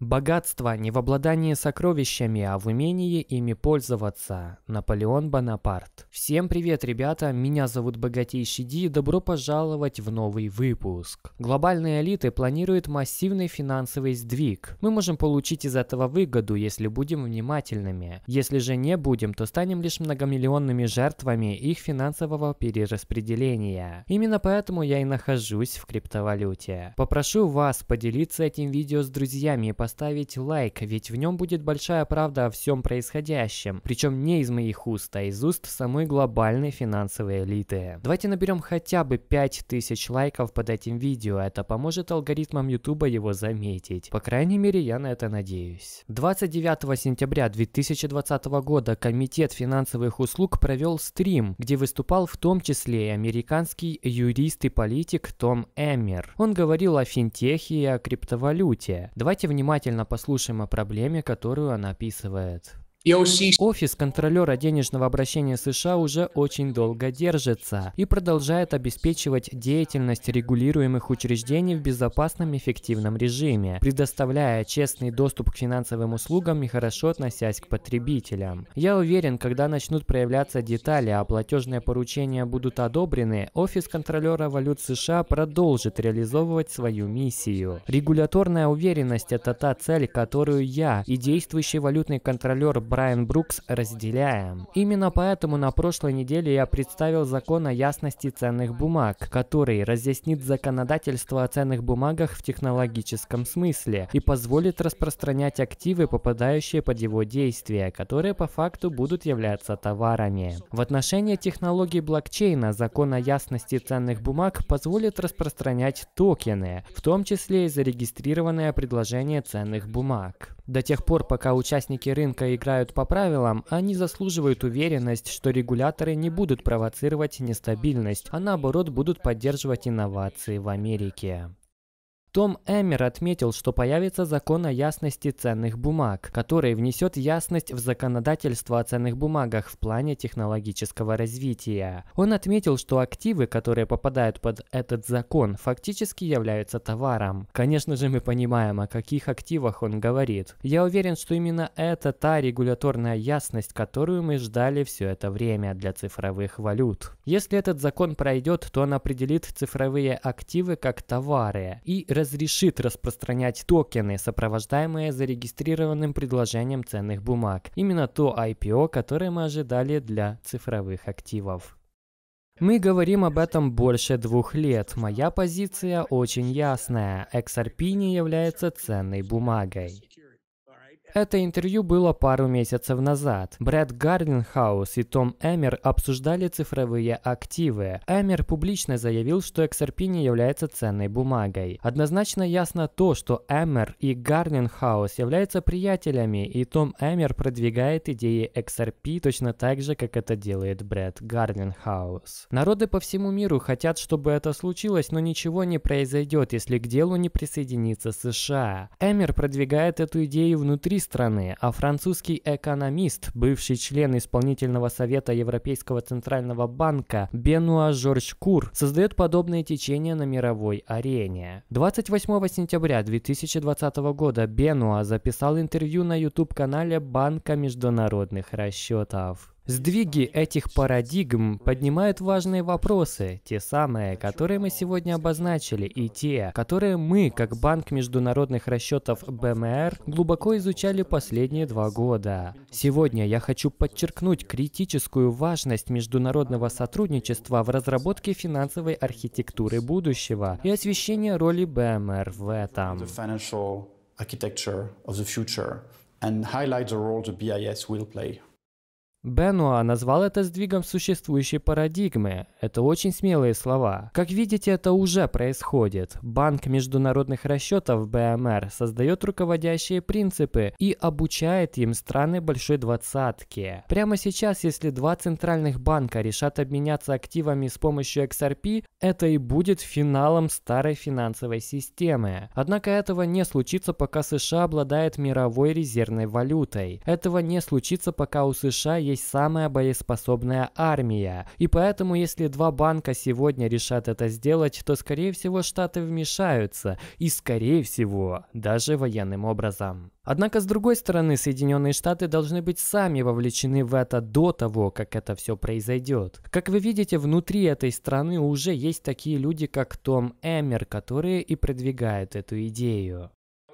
Богатство не в обладании сокровищами, а в умении ими пользоваться. Наполеон Бонапарт. Всем привет, ребята, меня зовут Богатейший Ди, и добро пожаловать в новый выпуск. Глобальные элиты планируют массивный финансовый сдвиг. Мы можем получить из этого выгоду, если будем внимательными. Если же не будем, то станем лишь многомиллионными жертвами их финансового перераспределения. Именно поэтому я и нахожусь в криптовалюте. Попрошу вас поделиться этим видео с друзьями и поставить поставить лайк, ведь в нем будет большая правда о всем происходящем, причем не из моих уст, а из уст самой глобальной финансовой элиты. Давайте наберем хотя бы 5000 лайков под этим видео, это поможет алгоритмам YouTube его заметить. По крайней мере, я на это надеюсь. 29 сентября 2020 года Комитет финансовых услуг провел стрим, где выступал в том числе и американский юрист и политик Том Эммер. Он говорил о финтехе и о криптовалюте. Давайте внимательно внимательно послушаем о проблеме, которую она описывает. Офис контролера денежного обращения США уже очень долго держится и продолжает обеспечивать деятельность регулируемых учреждений в безопасном и эффективном режиме, предоставляя честный доступ к финансовым услугам и хорошо относясь к потребителям. Я уверен, когда начнут проявляться детали, а платежные поручения будут одобрены, офис контролера валют США продолжит реализовывать свою миссию. Регуляторная уверенность – это та цель, которую я и действующий валютный контролер Брайан Брукс разделяем. Именно поэтому на прошлой неделе я представил закон о ясности ценных бумаг, который разъяснит законодательство о ценных бумагах в технологическом смысле и позволит распространять активы, попадающие под его действие, которые по факту будут являться товарами. В отношении технологий блокчейна закон о ясности ценных бумаг позволит распространять токены, в том числе и зарегистрированное предложение ценных бумаг. До тех пор, пока участники рынка играют по правилам, они заслуживают уверенность, что регуляторы не будут провоцировать нестабильность, а наоборот будут поддерживать инновации в Америке. Том Эммер отметил, что появится закон о ясности ценных бумаг, который внесет ясность в законодательство о ценных бумагах в плане технологического развития. Он отметил, что активы, которые попадают под этот закон, фактически являются товаром. Конечно же, мы понимаем, о каких активах он говорит. Я уверен, что именно это та регуляторная ясность, которую мы ждали все это время для цифровых валют. Если этот закон пройдет, то он определит цифровые активы как товары и разрешит распространять токены, сопровождаемые зарегистрированным предложением ценных бумаг. Именно то IPO, которое мы ожидали для цифровых активов. Мы говорим об этом больше двух лет. Моя позиция очень ясная. XRP не является ценной бумагой. Это интервью было пару месяцев назад. Брэд Гарденхаус и Том Эмер обсуждали цифровые активы. Эмер публично заявил, что XRP не является ценной бумагой. Однозначно ясно то, что Эмер и Гарденхаус являются приятелями, и Том Эмер продвигает идеи XRP точно так же, как это делает Брэд Гарденхаус. Народы по всему миру хотят, чтобы это случилось, но ничего не произойдет, если к делу не присоединится США. Эмер продвигает эту идею внутри страны, а французский экономист, бывший член исполнительного совета Европейского центрального банка Бенуа Жорж Кур, создает подобные течения на мировой арене. 28 сентября 2020 года Бенуа записал интервью на YouTube-канале Банка международных расчетов. Сдвиги этих парадигм поднимают важные вопросы, те самые, которые мы сегодня обозначили, и те, которые мы, как Банк международных расчетов БМР, глубоко изучали последние два года. Сегодня я хочу подчеркнуть критическую важность международного сотрудничества в разработке финансовой архитектуры будущего и освещение роли БМР в этом. and highlight the role the BIS will play. Бенуа назвал это сдвигом существующей парадигмы. Это очень смелые слова. Как видите, это уже происходит. Банк международных расчетов БМР создает руководящие принципы и обучает им страны большой двадцатки. Прямо сейчас, если два центральных банка решат обменяться активами с помощью XRP, это и будет финалом старой финансовой системы. Однако этого не случится, пока США обладает мировой резервной валютой. Этого не случится, пока у США есть есть самая боеспособная армия. И поэтому, если два банка сегодня решат это сделать, то, скорее всего, Штаты вмешаются. И, скорее всего, даже военным образом. Однако, с другой стороны, Соединенные Штаты должны быть сами вовлечены в это до того, как это все произойдет. Как вы видите, внутри этой страны уже есть такие люди, как Том Эмер, которые и продвигают эту идею.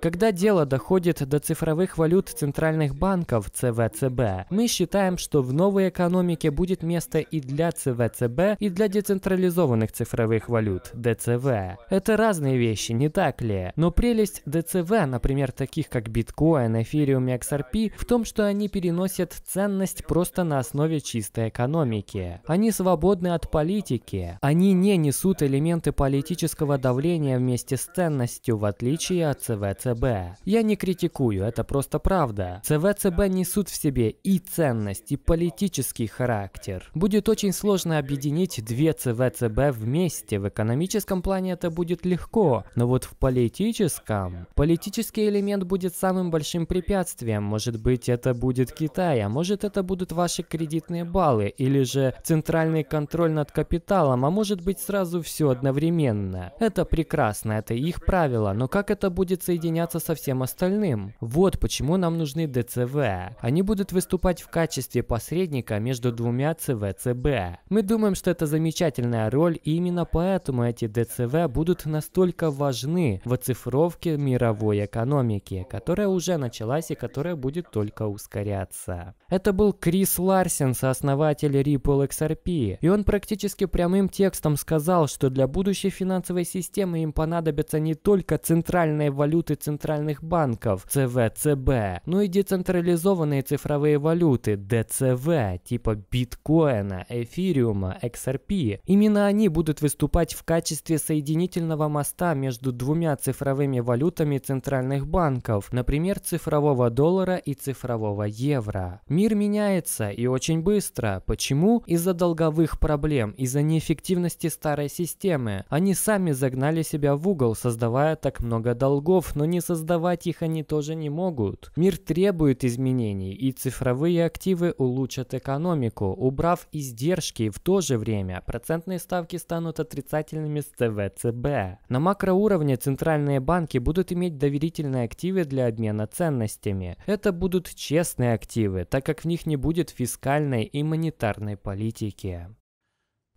Когда дело доходит до цифровых валют центральных банков ЦВЦБ, мы считаем, что в новой экономике будет место и для ЦВЦБ, и для децентрализованных цифровых валют ДЦВ. Это разные вещи, не так ли? Но прелесть ДЦВ, например, таких как биткоин, эфириум и XRP, в том, что они переносят ценность просто на основе чистой экономики. Они свободны от политики. Они не несут элементы политического давления вместе с ценностью, в отличие от ЦВЦБ. ЦБ. Я не критикую, это просто правда. ЦВЦБ несут в себе и ценность, и политический характер. Будет очень сложно объединить две ЦВЦБ вместе. В экономическом плане это будет легко, но вот в политическом... Политический элемент будет самым большим препятствием. Может быть, это будет Китай, а может, это будут ваши кредитные баллы, или же центральный контроль над капиталом, а может быть, сразу все одновременно. Это прекрасно, это их правило, но как это будет соединено соединяться со всем остальным. Вот почему нам нужны ДЦВ. Они будут выступать в качестве посредника между двумя ЦВ-ЦБ. Мы думаем, что это замечательная роль, и именно поэтому эти ДЦВ будут настолько важны в оцифровке мировой экономики, которая уже началась и которая будет только ускоряться. Это был Крис Ларсен, сооснователь Ripple XRP, и он практически прямым текстом сказал, что для будущей финансовой системы им понадобятся не только центральные валюты центральных банков ЦВЦБ, ну и децентрализованные цифровые валюты ДЦВ, типа биткоина, эфириума, XRP. Именно они будут выступать в качестве соединительного моста между двумя цифровыми валютами центральных банков, например, цифрового доллара и цифрового евро. Мир меняется и очень быстро. Почему? Из-за долговых проблем, из-за неэффективности старой системы. Они сами загнали себя в угол, создавая так много долгов, но не не создавать их они тоже не могут. Мир требует изменений, и цифровые активы улучшат экономику, убрав издержки. В то же время процентные ставки станут отрицательными с ЦВЦБ. На макроуровне центральные банки будут иметь доверительные активы для обмена ценностями. Это будут честные активы, так как в них не будет фискальной и монетарной политики.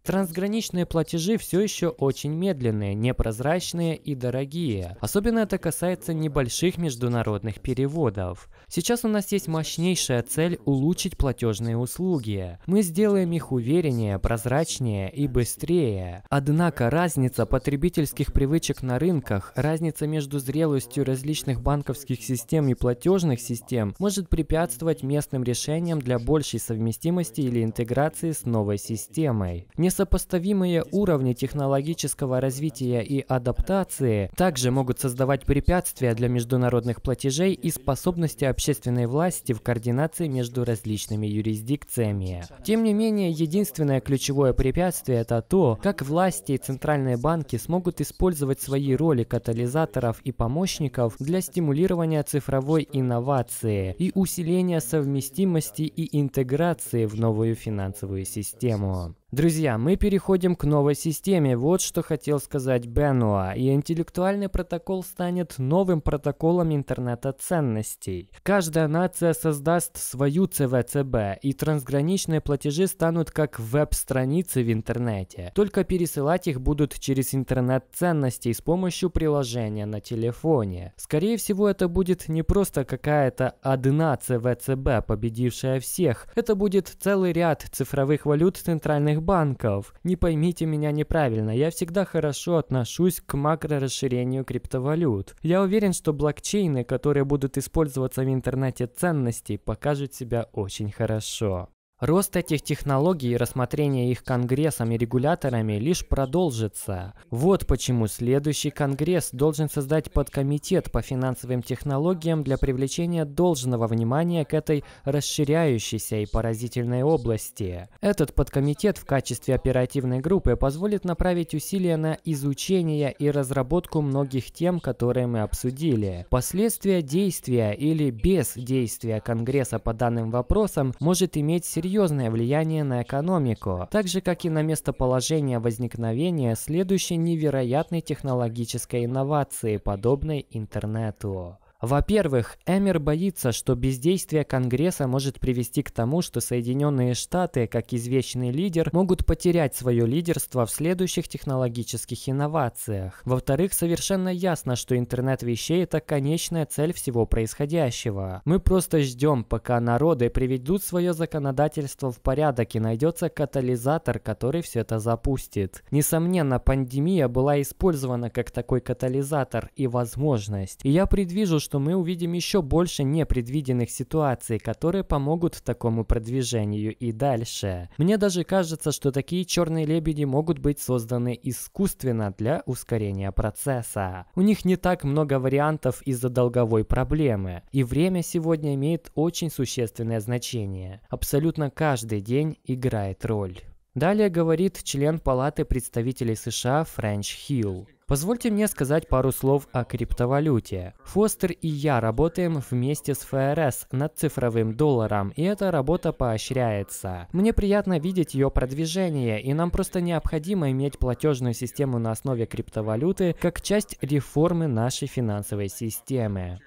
Трансграничные платежи все еще очень медленные, непрозрачные и дорогие. Особенно это касается небольших международных переводов. Сейчас у нас есть мощнейшая цель улучшить платежные услуги. Мы сделаем их увереннее, прозрачнее и быстрее. Однако разница потребительских привычек на рынках, разница между зрелостью различных банковских систем и платежных систем может препятствовать местным решениям для большей совместимости или интеграции с новой системой. Сопоставимые уровни технологического развития и адаптации также могут создавать препятствия для международных платежей и способности общественной власти в координации между различными юрисдикциями. Тем не менее, единственное ключевое препятствие – это то, как власти и центральные банки смогут использовать свои роли катализаторов и помощников для стимулирования цифровой инновации и усиления совместимости и интеграции в новую финансовую систему. Друзья, мы переходим к новой системе. Вот что хотел сказать Бенуа. И интеллектуальный протокол станет новым протоколом интернета ценностей. Каждая нация создаст свою ЦВЦБ, и трансграничные платежи станут как веб-страницы в интернете. Только пересылать их будут через интернет ценностей с помощью приложения на телефоне. Скорее всего, это будет не просто какая-то одна ЦВЦБ, победившая всех. Это будет целый ряд цифровых валют центральных крупных банков. Не поймите меня неправильно, я всегда хорошо отношусь к макро расширению криптовалют. Я уверен, что блокчейны, которые будут использоваться в интернете ценностей, покажут себя очень хорошо. Рост этих технологий и рассмотрение их Конгрессом и регуляторами лишь продолжится. Вот почему следующий Конгресс должен создать подкомитет по финансовым технологиям для привлечения должного внимания к этой расширяющейся и поразительной области. Этот подкомитет в качестве оперативной группы позволит направить усилия на изучение и разработку многих тем, которые мы обсудили. Последствия действия или бездействия Конгресса по данным вопросам может иметь серьезные серьезное влияние на экономику, так же как и на местоположение возникновения следующей невероятной технологической инновации, подобной интернету. Во-первых, Эмер боится, что бездействие Конгресса может привести к тому, что Соединенные Штаты, как извечный лидер, могут потерять свое лидерство в следующих технологических инновациях. Во-вторых, совершенно ясно, что интернет вещей – это конечная цель всего происходящего. Мы просто ждем, пока народы приведут свое законодательство в порядок и найдется катализатор, который все это запустит. Несомненно, пандемия была использована как такой катализатор и возможность. И я предвижу, что что мы увидим еще больше непредвиденных ситуаций, которые помогут такому продвижению и дальше. Мне даже кажется, что такие черные лебеди могут быть созданы искусственно для ускорения процесса. У них не так много вариантов из-за долговой проблемы, и время сегодня имеет очень существенное значение. Абсолютно каждый день играет роль. Далее говорит член Палаты представителей США Френч Хилл. Позвольте мне сказать пару слов о криптовалюте. Фостер и я работаем вместе с ФРС над цифровым долларом, и эта работа поощряется. Мне приятно видеть ее продвижение, и нам просто необходимо иметь платежную систему на основе криптовалюты как часть реформы нашей финансовой системы.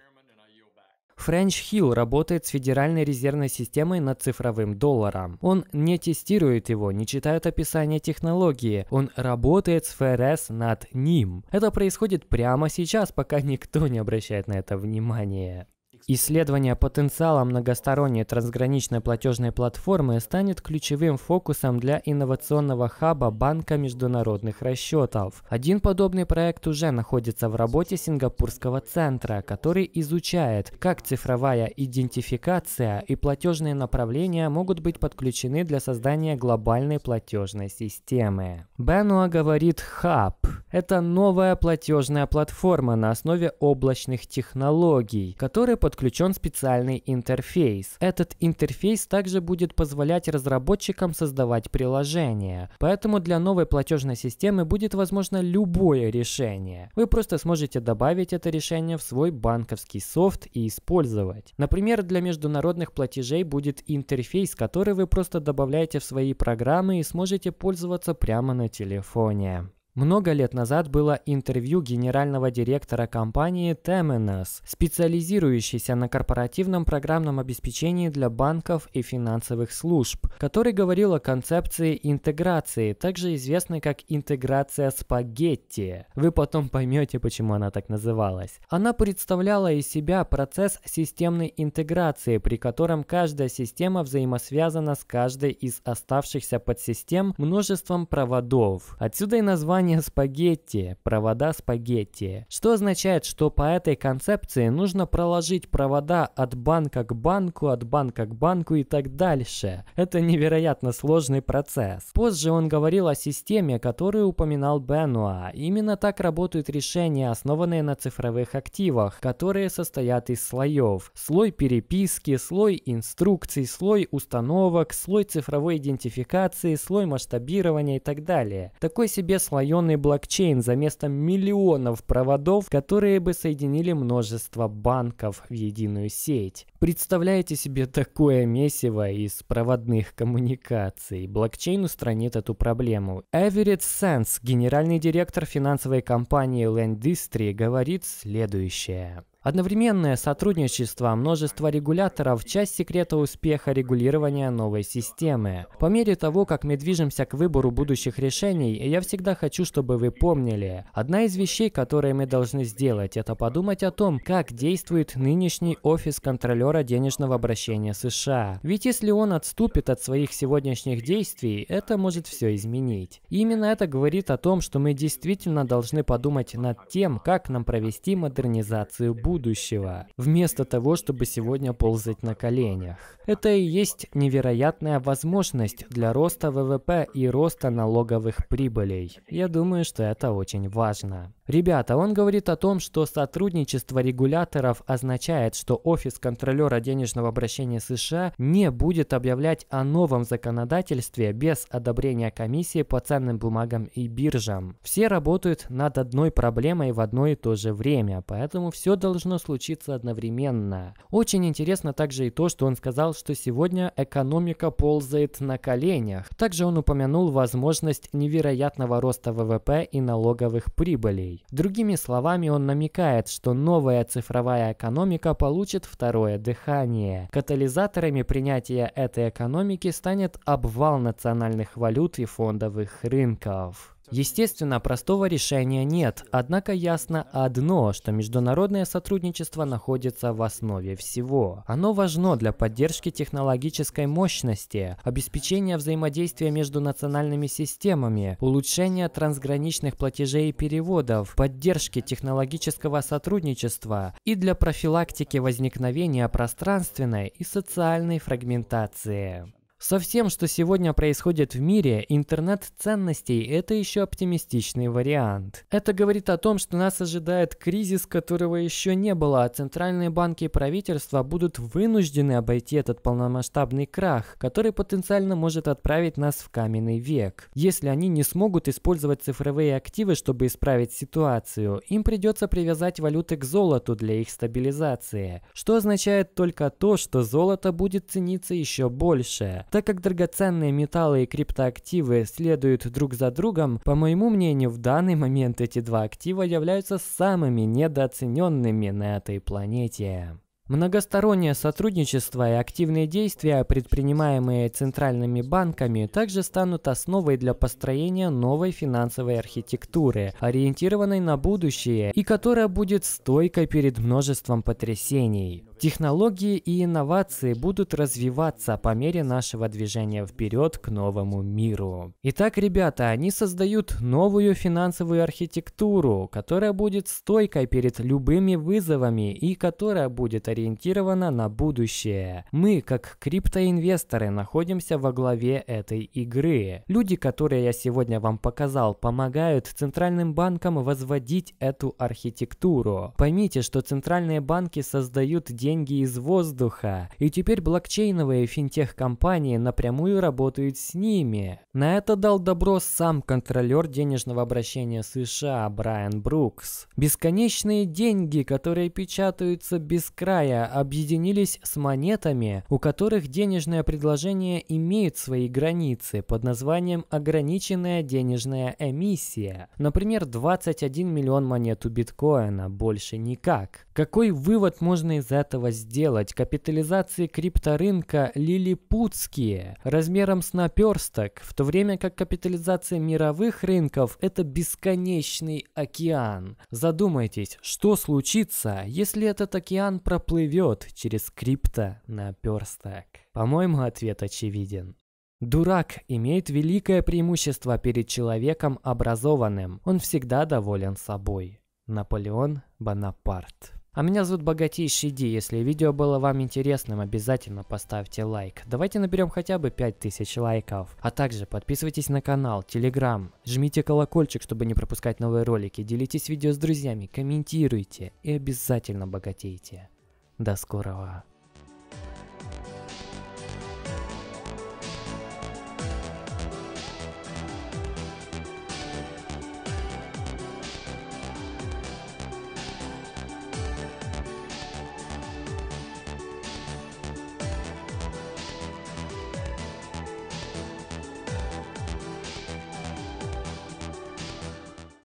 Френч Хилл работает с Федеральной резервной системой над цифровым долларом. Он не тестирует его, не читает описание технологии, он работает с ФРС над ним. Это происходит прямо сейчас, пока никто не обращает на это внимания. Исследование потенциала многосторонней трансграничной платежной платформы станет ключевым фокусом для инновационного хаба Банка международных расчетов. Один подобный проект уже находится в работе Сингапурского центра, который изучает, как цифровая идентификация и платежные направления могут быть подключены для создания глобальной платежной системы. Бенуа говорит «хаб» — это новая платежная платформа на основе облачных технологий, которая под подключен специальный интерфейс. Этот интерфейс также будет позволять разработчикам создавать приложения. Поэтому для новой платежной системы будет возможно любое решение. Вы просто сможете добавить это решение в свой банковский софт и использовать. Например, для международных платежей будет интерфейс, который вы просто добавляете в свои программы и сможете пользоваться прямо на телефоне. Много лет назад было интервью генерального директора компании Temenos, специализирующейся на корпоративном программном обеспечении для банков и финансовых служб, который говорил о концепции интеграции, также известной как интеграция спагетти. Вы потом поймете, почему она так называлась. Она представляла из себя процесс системной интеграции, при котором каждая система взаимосвязана с каждой из оставшихся подсистем множеством проводов. Отсюда и название название спагетти, провода спагетти, что означает, что по этой концепции нужно проложить провода от банка к банку, от банка к банку и так дальше. Это невероятно сложный процесс. Позже он говорил о системе, которую упоминал Бенуа. Именно так работают решения, основанные на цифровых активах, которые состоят из слоев. Слой переписки, слой инструкций, слой установок, слой цифровой идентификации, слой масштабирования и так далее. Такой себе слоеный Миллионный блокчейн за место миллионов проводов, которые бы соединили множество банков в единую сеть. Представляете себе такое месиво из проводных коммуникаций? Блокчейн устранит эту проблему. Эверетт Сенс, генеральный директор финансовой компании Land говорит следующее. Одновременное сотрудничество множества регуляторов – часть секрета успеха регулирования новой системы. По мере того, как мы движемся к выбору будущих решений, я всегда хочу, чтобы вы помнили. Одна из вещей, которые мы должны сделать, это подумать о том, как действует нынешний офис контролера денежного обращения США. Ведь если он отступит от своих сегодняшних действий, это может все изменить. И именно это говорит о том, что мы действительно должны подумать над тем, как нам провести модернизацию будущего будущего, вместо того, чтобы сегодня ползать на коленях. Это и есть невероятная возможность для роста ВВП и роста налоговых прибылей. Я думаю, что это очень важно. Ребята, он говорит о том, что сотрудничество регуляторов означает, что Офис контролера денежного обращения США не будет объявлять о новом законодательстве без одобрения комиссии по ценным бумагам и биржам. Все работают над одной проблемой в одно и то же время, поэтому все должно случиться одновременно. Очень интересно также и то, что он сказал, что сегодня экономика ползает на коленях. Также он упомянул возможность невероятного роста ВВП и налоговых прибылей рублей. Другими словами, он намекает, что новая цифровая экономика получит второе дыхание. Катализаторами принятия этой экономики станет обвал национальных валют и фондовых рынков. Естественно, простого решения нет, однако ясно одно, что международное сотрудничество находится в основе всего. Оно важно для поддержки технологической мощности, обеспечения взаимодействия между национальными системами, улучшения трансграничных платежей и переводов, поддержки технологического сотрудничества и для профилактики возникновения пространственной и социальной фрагментации. Со всем, что сегодня происходит в мире, интернет ценностей – это еще оптимистичный вариант. Это говорит о том, что нас ожидает кризис, которого еще не было, а центральные банки и правительства будут вынуждены обойти этот полномасштабный крах, который потенциально может отправить нас в каменный век. Если они не смогут использовать цифровые активы, чтобы исправить ситуацию, им придется привязать валюты к золоту для их стабилизации, что означает только то, что золото будет цениться еще больше. Так как драгоценные металлы и криптоактивы следуют друг за другом, по моему мнению, в данный момент эти два актива являются самыми недооцененными на этой планете. Многостороннее сотрудничество и активные действия, предпринимаемые центральными банками, также станут основой для построения новой финансовой архитектуры, ориентированной на будущее и которая будет стойкой перед множеством потрясений. Технологии и инновации будут развиваться по мере нашего движения вперед к новому миру. Итак, ребята, они создают новую финансовую архитектуру, которая будет стойкой перед любыми вызовами и которая будет ориентирована на будущее. Мы, как криптоинвесторы, находимся во главе этой игры. Люди, которые я сегодня вам показал, помогают центральным банкам возводить эту архитектуру. Поймите, что центральные банки создают деньги деньги из воздуха, и теперь блокчейновые финтех-компании напрямую работают с ними. На это дал добро сам контролер денежного обращения США Брайан Брукс. Бесконечные деньги, которые печатаются без края, объединились с монетами, у которых денежное предложение имеет свои границы под названием ограниченная денежная эмиссия. Например, 21 миллион монет у биткоина, больше никак. Какой вывод можно из этого этого сделать капитализации крипторынка лилипутские, размером с наперсток, в то время как капитализация мировых рынков – это бесконечный океан. Задумайтесь, что случится, если этот океан проплывет через крипто-наперсток? По-моему, ответ очевиден. Дурак имеет великое преимущество перед человеком образованным. Он всегда доволен собой. Наполеон Бонапарт. А меня зовут Богатейший Ди. Если видео было вам интересным, обязательно поставьте лайк. Давайте наберем хотя бы 5000 лайков. А также подписывайтесь на канал, телеграм, жмите колокольчик, чтобы не пропускать новые ролики, делитесь видео с друзьями, комментируйте и обязательно богатейте. До скорого.